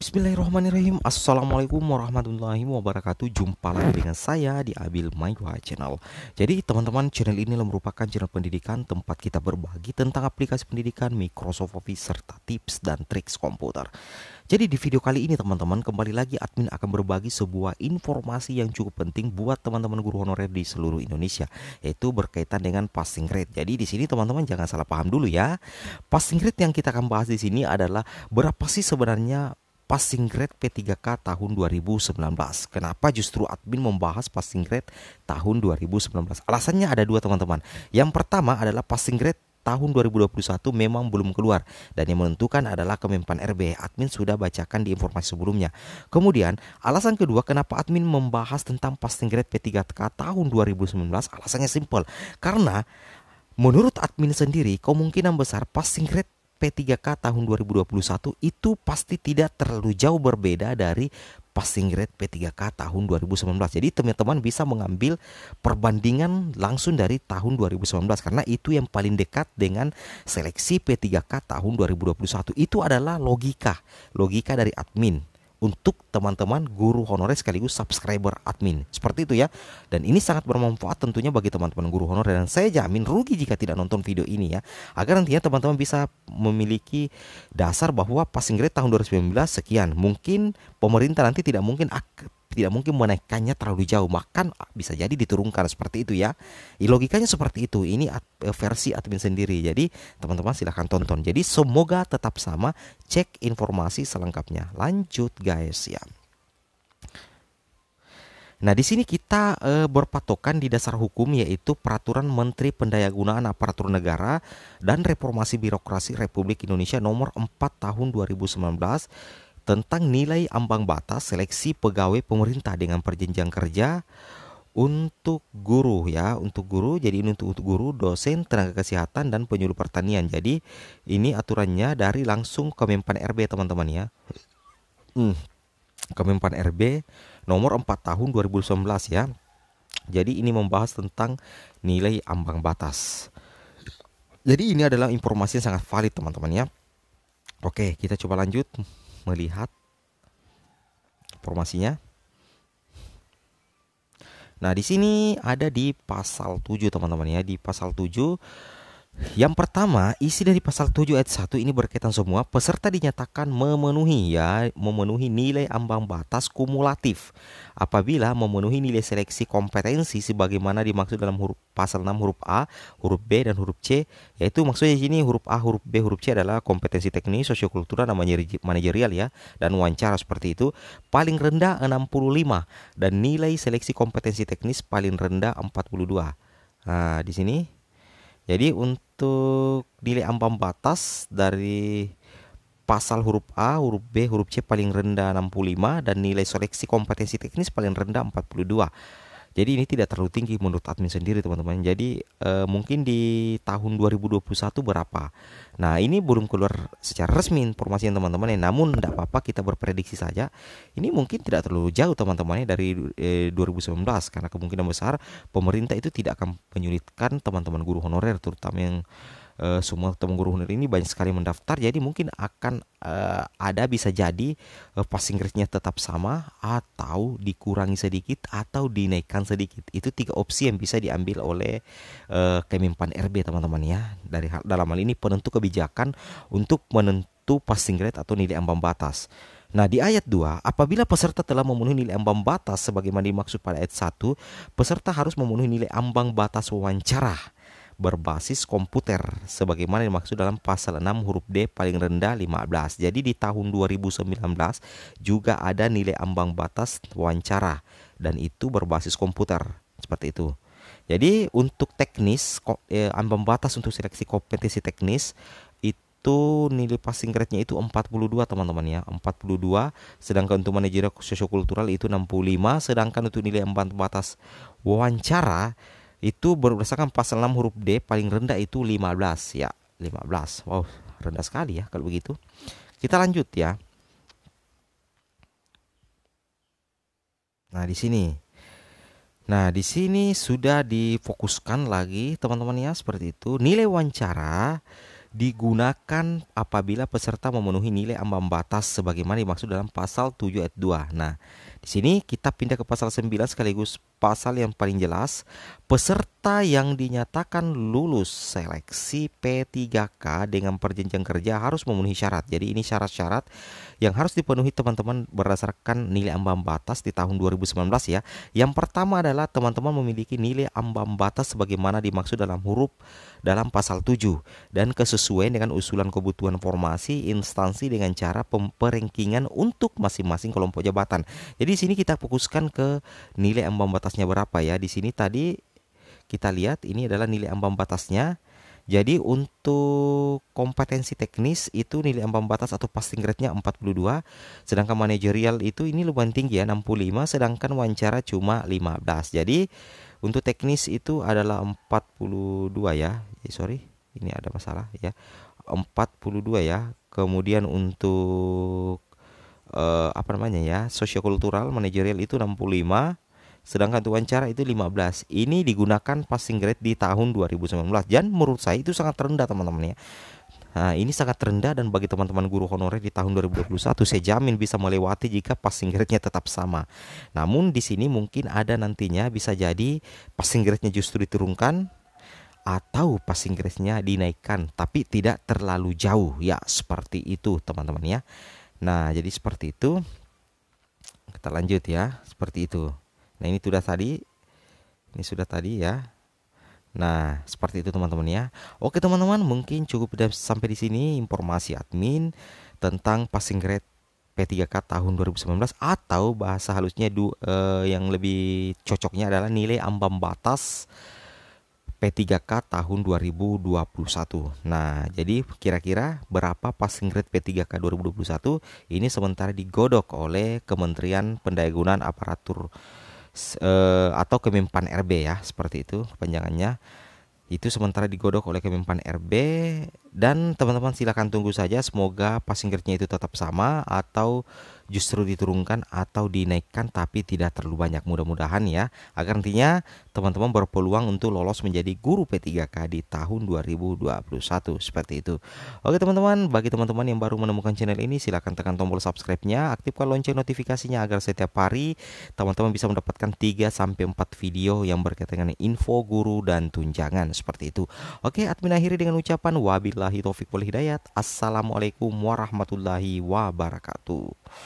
Bismillahirrahmanirrahim Assalamualaikum warahmatullahi wabarakatuh Jumpa lagi dengan saya di Abil Maywa Channel Jadi teman-teman channel ini merupakan channel pendidikan Tempat kita berbagi tentang aplikasi pendidikan Microsoft Office Serta tips dan triks komputer Jadi di video kali ini teman-teman Kembali lagi admin akan berbagi sebuah informasi yang cukup penting Buat teman-teman guru honorer di seluruh Indonesia Yaitu berkaitan dengan passing grade Jadi di sini teman-teman jangan salah paham dulu ya Passing grade yang kita akan bahas di sini adalah Berapa sih sebenarnya passing grade P3K tahun 2019. Kenapa justru admin membahas passing grade tahun 2019? Alasannya ada dua teman-teman. Yang pertama adalah passing grade tahun 2021 memang belum keluar dan yang menentukan adalah Kemenpan RB. Admin sudah bacakan di informasi sebelumnya. Kemudian, alasan kedua kenapa admin membahas tentang passing grade P3K tahun 2019 alasannya simpel. Karena menurut admin sendiri kemungkinan besar passing grade P3K tahun 2021 itu pasti tidak terlalu jauh berbeda dari passing grade P3K tahun 2019. Jadi teman-teman bisa mengambil perbandingan langsung dari tahun 2019 karena itu yang paling dekat dengan seleksi P3K tahun 2021. Itu adalah logika, logika dari admin untuk teman-teman guru honorer sekaligus subscriber admin. Seperti itu ya. Dan ini sangat bermanfaat tentunya bagi teman-teman guru honorer dan saya jamin rugi jika tidak nonton video ini ya. Agar nantinya teman-teman bisa memiliki dasar bahwa passing grade tahun 2019 sekian. Mungkin pemerintah nanti tidak mungkin tidak mungkin menaikkannya terlalu jauh bahkan ah, bisa jadi diturunkan seperti itu ya logikanya seperti itu ini eh, versi admin sendiri jadi teman-teman silahkan tonton jadi semoga tetap sama cek informasi selengkapnya lanjut guys ya Nah, di sini kita e, berpatokan di dasar hukum yaitu Peraturan Menteri Pendayagunaan Aparatur Negara dan Reformasi Birokrasi Republik Indonesia Nomor 4 Tahun 2019 tentang nilai ambang batas seleksi pegawai pemerintah dengan perjanjian kerja untuk guru ya untuk guru jadi ini untuk, untuk guru dosen tenaga kesehatan dan penyuluh pertanian jadi ini aturannya dari langsung Kemenpan RB teman-teman ya hmm. Kemenpan RB nomor 4 tahun 2019 ya jadi ini membahas tentang nilai ambang batas jadi ini adalah informasi yang sangat valid teman-teman ya oke kita coba lanjut melihat formasinya. Nah, di sini ada di pasal 7 teman-teman ya, di pasal 7 yang pertama, isi dari pasal 7 ayat 1 ini berkaitan semua peserta dinyatakan memenuhi ya, memenuhi nilai ambang batas kumulatif apabila memenuhi nilai seleksi kompetensi sebagaimana dimaksud dalam huruf pasal 6 huruf A, huruf B dan huruf C, yaitu maksudnya di sini huruf A, huruf B, huruf C adalah kompetensi teknis, sosiokultural dan manajerial ya dan wawancara seperti itu paling rendah 65 dan nilai seleksi kompetensi teknis paling rendah 42. Nah, di sini jadi untuk nilai ambang batas dari pasal huruf A, huruf B, huruf C paling rendah 65 dan nilai seleksi kompetensi teknis paling rendah 42. Jadi ini tidak terlalu tinggi menurut admin sendiri teman-teman. Jadi e, mungkin di tahun 2021 berapa. Nah ini belum keluar secara resmi informasi teman-teman. Eh, namun tidak apa-apa kita berprediksi saja. Ini mungkin tidak terlalu jauh teman-temannya dari e, eh, 2019 karena kemungkinan besar pemerintah itu tidak akan menyulitkan teman-teman guru honorer terutama yang uh, semua honorer ini banyak sekali mendaftar jadi mungkin akan uh, ada bisa jadi uh, passing grade-nya tetap sama atau dikurangi sedikit atau dinaikkan sedikit itu tiga opsi yang bisa diambil oleh uh, Kemimpan RB teman-teman ya dari dalam hal ini penentu kebijakan untuk menentu passing grade atau nilai ambang batas. Nah, di ayat 2, apabila peserta telah memenuhi nilai ambang batas sebagaimana dimaksud pada ayat 1, peserta harus memenuhi nilai ambang batas wawancara berbasis komputer sebagaimana dimaksud dalam pasal 6 huruf D paling rendah 15. Jadi di tahun 2019 juga ada nilai ambang batas wawancara dan itu berbasis komputer seperti itu. Jadi untuk teknis eh, ambang batas untuk seleksi kompetisi teknis itu nilai passing grade-nya itu 42 teman-teman ya 42 sedangkan untuk manajer sosiokultural itu 65 sedangkan untuk nilai ambang batas wawancara itu berdasarkan pasal 6 huruf D paling rendah itu 15 ya 15 wow rendah sekali ya kalau begitu kita lanjut ya nah di sini nah di sini sudah difokuskan lagi teman-teman ya seperti itu nilai wawancara digunakan apabila peserta memenuhi nilai ambang batas sebagaimana dimaksud dalam pasal 7 ayat 2. Nah, di sini kita pindah ke pasal 9 sekaligus pasal yang paling jelas, peserta yang dinyatakan lulus seleksi P3K dengan perjanjian kerja harus memenuhi syarat. Jadi ini syarat-syarat yang harus dipenuhi teman-teman berdasarkan nilai ambang batas di tahun 2019 ya. Yang pertama adalah teman-teman memiliki nilai ambang batas sebagaimana dimaksud dalam huruf dalam pasal 7 dan kesesuaian dengan usulan kebutuhan formasi instansi dengan cara pemeringkingan untuk masing-masing kelompok jabatan. Jadi di sini kita fokuskan ke nilai ambang batas batasnya berapa ya. Di sini tadi kita lihat ini adalah nilai ambang batasnya. Jadi untuk kompetensi teknis itu nilai ambang batas atau passing grade-nya 42, sedangkan manajerial itu ini lumayan tinggi ya 65, sedangkan wawancara cuma 15. Jadi untuk teknis itu adalah 42 ya. Eh, sorry, ini ada masalah ya. 42 ya. Kemudian untuk eh, apa namanya ya, sosiokultural manajerial itu 65 Sedangkan untuk wawancara itu 15. Ini digunakan passing grade di tahun 2019 dan menurut saya itu sangat rendah teman-teman ya. Nah, ini sangat rendah dan bagi teman-teman guru honorer di tahun 2021 saya jamin bisa melewati jika passing grade-nya tetap sama. Namun di sini mungkin ada nantinya bisa jadi passing grade-nya justru diturunkan atau passing grade-nya dinaikkan tapi tidak terlalu jauh ya seperti itu teman-teman ya. Nah, jadi seperti itu. Kita lanjut ya, seperti itu. Nah, ini sudah tadi. Ini sudah tadi ya. Nah, seperti itu teman-teman ya. Oke teman-teman, mungkin cukup sudah sampai di sini informasi admin tentang passing grade P3K tahun 2019 atau bahasa halusnya du, eh, yang lebih cocoknya adalah nilai ambang batas P3K tahun 2021. Nah, jadi kira-kira berapa passing grade P3K 2021 ini sementara digodok oleh Kementerian Pendayagunaan Aparatur Eh, atau Kemimpan RB ya seperti itu kepanjangannya itu sementara digodok oleh Kemimpan RB dan teman-teman silahkan tunggu saja semoga passing grade-nya itu tetap sama atau justru diturunkan atau dinaikkan tapi tidak terlalu banyak mudah-mudahan ya agar nantinya teman-teman berpeluang untuk lolos menjadi guru P3K di tahun 2021 seperti itu. Oke teman-teman, bagi teman-teman yang baru menemukan channel ini silahkan tekan tombol subscribe-nya, aktifkan lonceng notifikasinya agar setiap hari teman-teman bisa mendapatkan 3 4 video yang berkaitan dengan info guru dan tunjangan seperti itu. Oke, admin akhiri dengan ucapan wabil Wabillahi taufiq wal hidayat. Assalamualaikum warahmatullahi wabarakatuh.